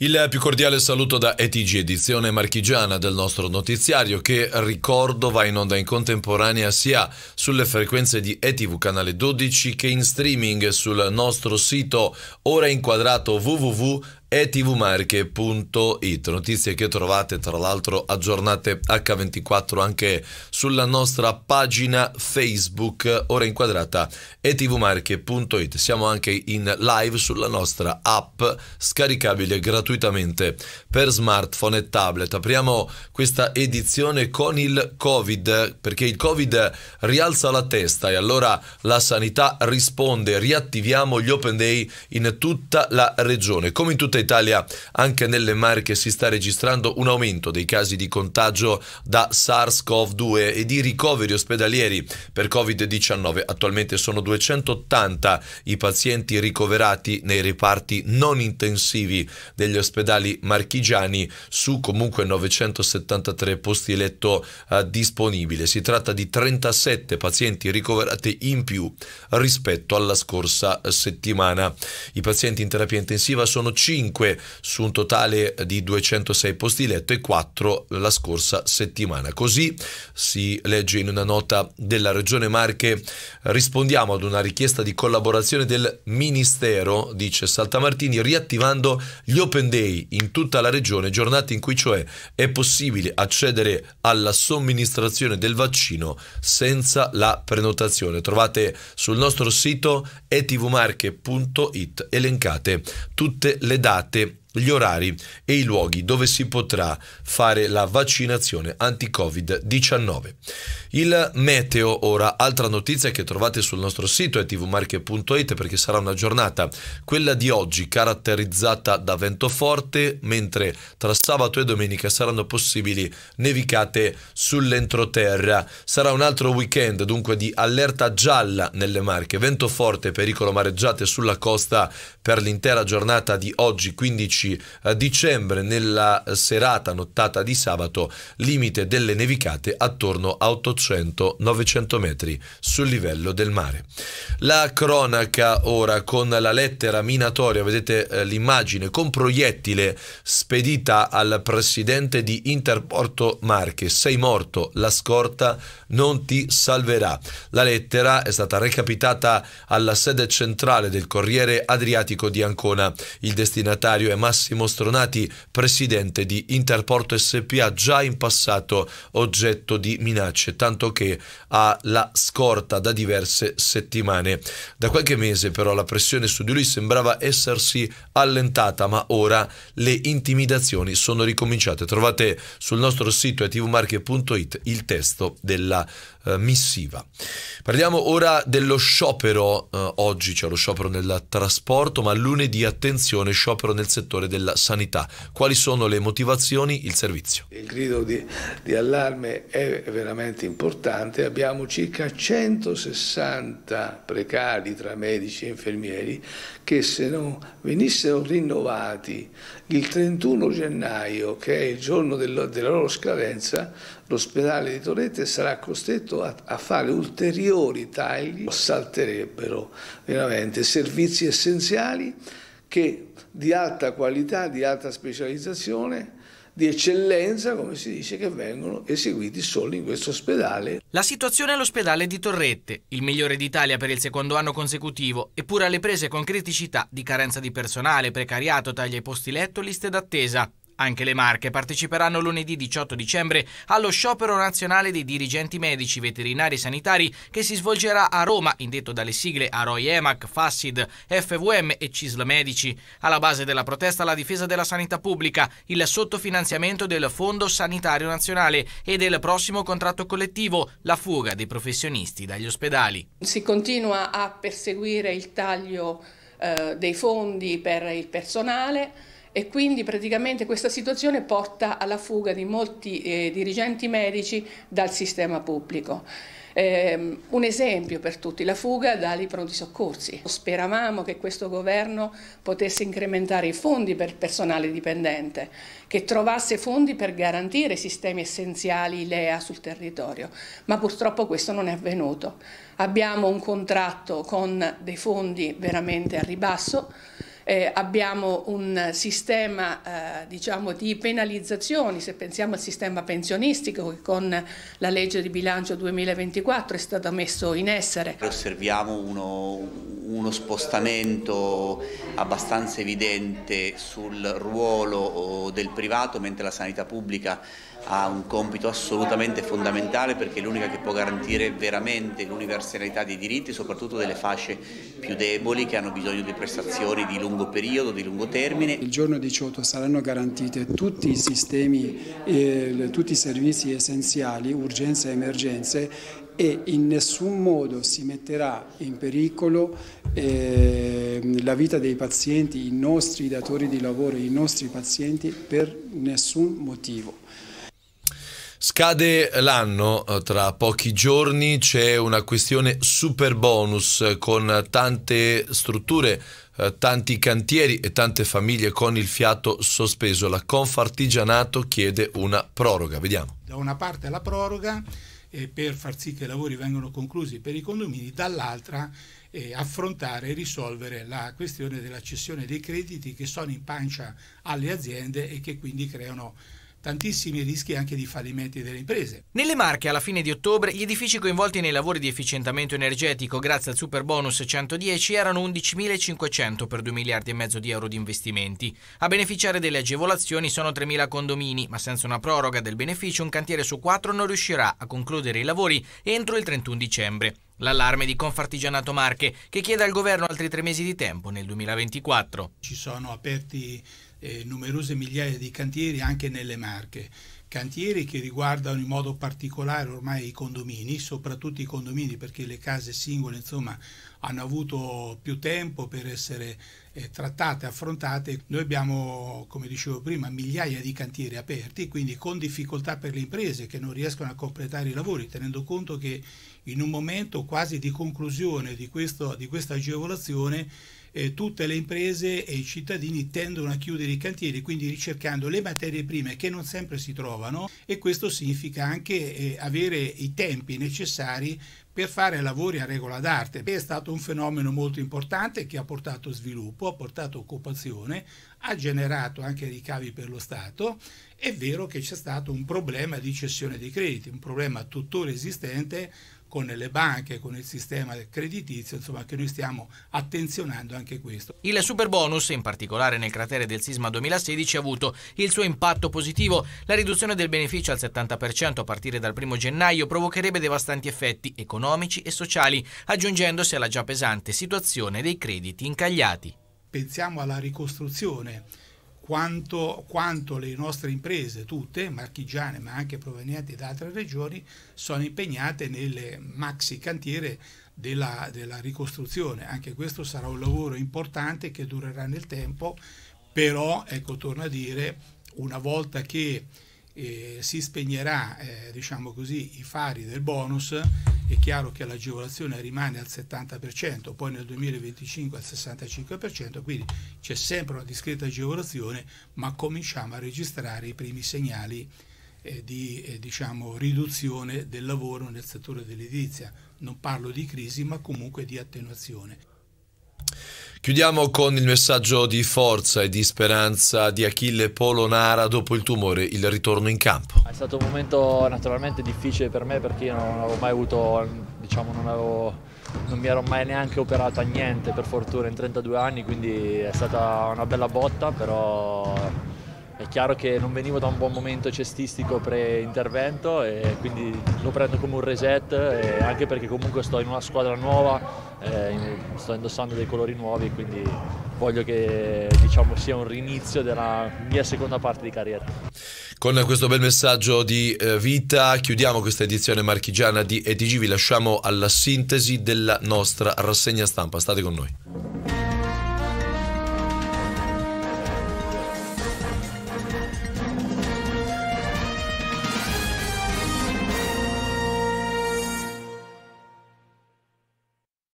Il più cordiale saluto da ETG, edizione marchigiana del nostro notiziario, che ricordo va in onda in contemporanea sia sulle frequenze di ETV canale 12 che in streaming sul nostro sito ora inquadrato www e tvmarche.it, notizie che trovate tra l'altro aggiornate H24 anche sulla nostra pagina Facebook, ora inquadrata etvmarche.it. Siamo anche in live sulla nostra app scaricabile gratuitamente per smartphone e tablet. Apriamo questa edizione con il Covid, perché il Covid rialza la testa e allora la sanità risponde, riattiviamo gli open day in tutta la regione, come in tutte tutta Italia, anche nelle Marche, si sta registrando un aumento dei casi di contagio da SARS-CoV-2 e di ricoveri ospedalieri per Covid-19. Attualmente sono 280 i pazienti ricoverati nei reparti non intensivi degli ospedali marchigiani su comunque 973 posti letto eh, disponibili. Si tratta di 37 pazienti ricoverati in più rispetto alla scorsa eh, settimana. I pazienti in terapia intensiva sono 5 5 su un totale di 206 posti letto e 4 la scorsa settimana. Così si legge in una nota della Regione Marche, rispondiamo ad una richiesta di collaborazione del Ministero, dice Saltamartini, riattivando gli Open Day in tutta la Regione, giornate in cui cioè è possibile accedere alla somministrazione del vaccino senza la prenotazione. Trovate sul nostro sito etvmarche.it elencate tutte le date até gli orari e i luoghi dove si potrà fare la vaccinazione anti-Covid-19. Il meteo ora, altra notizia che trovate sul nostro sito tvmarche.it perché sarà una giornata, quella di oggi, caratterizzata da vento forte, mentre tra sabato e domenica saranno possibili nevicate sull'entroterra. Sarà un altro weekend dunque di allerta gialla nelle Marche, vento forte, pericolo mareggiate sulla costa per l'intera giornata di oggi 15 15 dicembre nella serata nottata di sabato limite delle nevicate attorno a 800-900 metri sul livello del mare. La cronaca ora con la lettera minatoria, vedete eh, l'immagine con proiettile spedita al presidente di Interporto Marche, sei morto, la scorta non ti salverà. La lettera è stata recapitata alla sede centrale del Corriere Adriatico di Ancona. Il destinatario è Marco Massimo Stronati, presidente di Interporto SPA, già in passato oggetto di minacce, tanto che ha la scorta da diverse settimane. Da qualche mese però la pressione su di lui sembrava essersi allentata, ma ora le intimidazioni sono ricominciate. Trovate sul nostro sito tvmarche.it il testo della eh, missiva. Parliamo ora dello sciopero, eh, oggi c'è cioè lo sciopero nel trasporto, ma lunedì attenzione sciopero nel settore settore della sanità. Quali sono le motivazioni? Il servizio. Il grido di, di allarme è veramente importante. Abbiamo circa 160 precari tra medici e infermieri che se non venissero rinnovati il 31 gennaio, che è il giorno della loro scadenza, l'ospedale di Torrette sarà costretto a, a fare ulteriori tagli, salterebbero veramente servizi essenziali che di alta qualità, di alta specializzazione, di eccellenza, come si dice, che vengono eseguiti solo in questo ospedale. La situazione all'ospedale di Torrette, il migliore d'Italia per il secondo anno consecutivo, eppure alle prese con criticità di carenza di personale, precariato, tagli ai posti letto, liste d'attesa. Anche le Marche parteciperanno lunedì 18 dicembre allo sciopero nazionale dei dirigenti medici, veterinari e sanitari che si svolgerà a Roma, indetto dalle sigle Aroi EMAC, FASSID, FVM e CISL Medici. Alla base della protesta la difesa della sanità pubblica, il sottofinanziamento del Fondo Sanitario Nazionale e del prossimo contratto collettivo, la fuga dei professionisti dagli ospedali. Si continua a perseguire il taglio eh, dei fondi per il personale e quindi praticamente questa situazione porta alla fuga di molti eh, dirigenti medici dal sistema pubblico. Eh, un esempio per tutti, la fuga dai pronti soccorsi. Speravamo che questo governo potesse incrementare i fondi per il personale dipendente, che trovasse fondi per garantire sistemi essenziali LEA sul territorio, ma purtroppo questo non è avvenuto. Abbiamo un contratto con dei fondi veramente a ribasso eh, abbiamo un sistema eh, diciamo di penalizzazioni, se pensiamo al sistema pensionistico che con la legge di bilancio 2024 è stato messo in essere. Osserviamo uno, uno spostamento abbastanza evidente sul ruolo oh, del privato mentre la sanità pubblica ha un compito assolutamente fondamentale perché è l'unica che può garantire veramente l'universalità dei diritti, soprattutto delle fasce più deboli che hanno bisogno di prestazioni di lungo periodo, di lungo termine. Il giorno 18 saranno garantite tutti i sistemi, eh, tutti i servizi essenziali, urgenze e emergenze e in nessun modo si metterà in pericolo eh, la vita dei pazienti, i nostri datori di lavoro, i nostri pazienti per nessun motivo. Scade l'anno, eh, tra pochi giorni c'è una questione super bonus eh, con tante strutture, eh, tanti cantieri e tante famiglie con il fiato sospeso. La Confartigianato chiede una proroga, vediamo. Da una parte la proroga eh, per far sì che i lavori vengano conclusi per i condomini, dall'altra eh, affrontare e risolvere la questione della cessione dei crediti che sono in pancia alle aziende e che quindi creano tantissimi rischi anche di fallimenti delle imprese. Nelle Marche alla fine di ottobre gli edifici coinvolti nei lavori di efficientamento energetico grazie al super bonus 110 erano 11.500 per 2 miliardi e mezzo di euro di investimenti. A beneficiare delle agevolazioni sono 3.000 condomini, ma senza una proroga del beneficio un cantiere su 4 non riuscirà a concludere i lavori entro il 31 dicembre. L'allarme di Confartigianato Marche che chiede al governo altri tre mesi di tempo nel 2024. Ci sono aperti eh, numerose migliaia di cantieri anche nelle Marche. Cantieri che riguardano in modo particolare ormai i condomini, soprattutto i condomini perché le case singole insomma, hanno avuto più tempo per essere eh, trattate, affrontate. Noi abbiamo, come dicevo prima, migliaia di cantieri aperti, quindi con difficoltà per le imprese che non riescono a completare i lavori, tenendo conto che in un momento quasi di conclusione di, questo, di questa agevolazione eh, tutte le imprese e i cittadini tendono a chiudere i cantieri, quindi ricercando le materie prime che non sempre si trovano e questo significa anche eh, avere i tempi necessari per fare lavori a regola d'arte. È stato un fenomeno molto importante che ha portato sviluppo, ha portato occupazione, ha generato anche ricavi per lo Stato. È vero che c'è stato un problema di cessione dei crediti, un problema tuttora esistente con le banche, con il sistema creditizio, insomma che noi stiamo attenzionando anche questo. Il super bonus, in particolare nel cratere del sisma 2016, ha avuto il suo impatto positivo. La riduzione del beneficio al 70% a partire dal 1 gennaio provocherebbe devastanti effetti economici e sociali, aggiungendosi alla già pesante situazione dei crediti incagliati. Pensiamo alla ricostruzione quanto, quanto, le nostre imprese, tutte, marchigiane ma anche provenienti da altre regioni, sono impegnate nel maxi cantiere della, della ricostruzione. Anche questo sarà un lavoro importante che durerà nel tempo, però, ecco, torno a dire, una volta che eh, si spegnerà eh, diciamo così, i fari del bonus, è chiaro che l'agevolazione rimane al 70%, poi nel 2025 al 65%, quindi c'è sempre una discreta agevolazione, ma cominciamo a registrare i primi segnali eh, di eh, diciamo, riduzione del lavoro nel settore dell'edilizia. Non parlo di crisi, ma comunque di attenuazione. Chiudiamo con il messaggio di forza e di speranza di Achille Polonara dopo il tumore, il ritorno in campo. È stato un momento naturalmente difficile per me perché io non avevo mai avuto, diciamo, non, avevo, non mi ero mai neanche operato a niente per fortuna in 32 anni, quindi è stata una bella botta, però è chiaro che non venivo da un buon momento cestistico pre-intervento e quindi lo prendo come un reset anche perché comunque sto in una squadra nuova, eh, sto indossando dei colori nuovi quindi voglio che diciamo, sia un rinizio della mia seconda parte di carriera. Con questo bel messaggio di eh, vita chiudiamo questa edizione marchigiana di ETG, vi lasciamo alla sintesi della nostra rassegna stampa, state con noi.